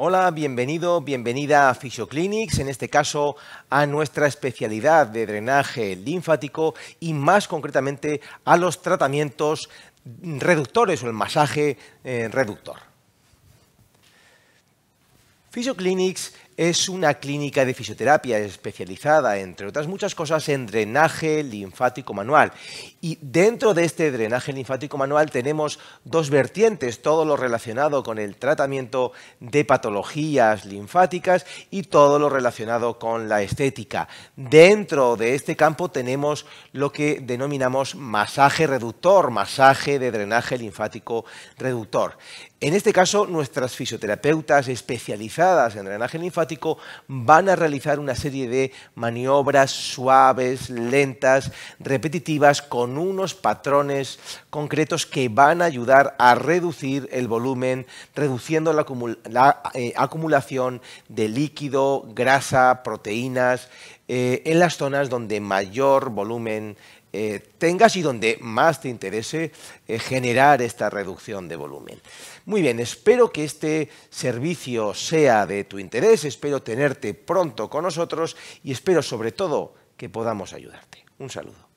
Hola, bienvenido, bienvenida a Physioclinics, en este caso a nuestra especialidad de drenaje linfático y más concretamente a los tratamientos reductores o el masaje eh, reductor. Physioclinics es una clínica de fisioterapia especializada, entre otras muchas cosas, en drenaje linfático manual. Y dentro de este drenaje linfático manual tenemos dos vertientes, todo lo relacionado con el tratamiento de patologías linfáticas y todo lo relacionado con la estética. Dentro de este campo tenemos lo que denominamos masaje reductor, masaje de drenaje linfático reductor. En este caso, nuestras fisioterapeutas especializadas en drenaje linfático van a realizar una serie de maniobras suaves, lentas, repetitivas, con unos patrones concretos que van a ayudar a reducir el volumen, reduciendo la, eh, acumulación de líquido, grasa, proteínas, eh, en las zonas donde mayor volumen eh, tengas y donde más te interese eh, generar esta reducción de volumen. Muy bien, espero que este servicio sea de tu interés, espero tenerte pronto con nosotros y espero sobre todo que podamos ayudarte. Un saludo.